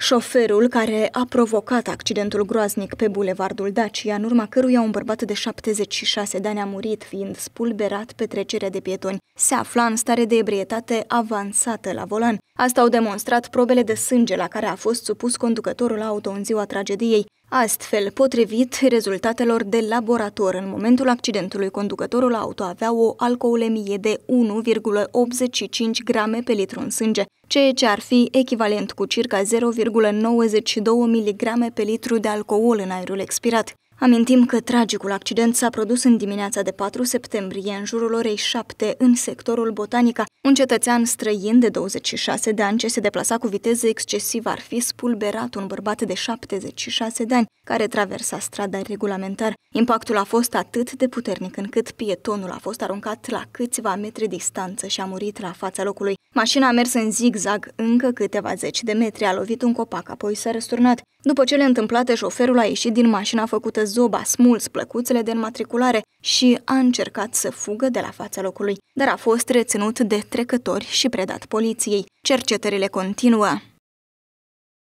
Șoferul care a provocat accidentul groaznic pe bulevardul Dacia, în urma căruia un bărbat de 76 de ani a murit, fiind spulberat pe trecerea de pietoni, se afla în stare de ebrietate avansată la volan. Asta au demonstrat probele de sânge la care a fost supus conducătorul auto în ziua tragediei. Astfel, potrivit rezultatelor de laborator, în momentul accidentului, conducătorul auto avea o alcoolemie de 1,85 grame pe litru în sânge, ceea ce ar fi echivalent cu circa 0,92 mg pe litru de alcool în aerul expirat. Amintim că tragicul accident s-a produs în dimineața de 4 septembrie, în jurul orei 7, în sectorul Botanica, un cetățean străin de 26 de ani ce se deplasa cu viteză excesivă ar fi spulberat un bărbat de 76 de ani care traversa strada regulamentar. Impactul a fost atât de puternic încât pietonul a fost aruncat la câțiva metri distanță și a murit la fața locului. Mașina a mers în zigzag încă câteva zeci de metri, a lovit un copac, apoi s-a răsturnat. După cele întâmplate, șoferul a ieșit din mașina făcută zoba, smuls plăcuțele de înmatriculare, și a încercat să fugă de la fața locului, dar a fost reținut de trecători și predat poliției. Cercetările continuă.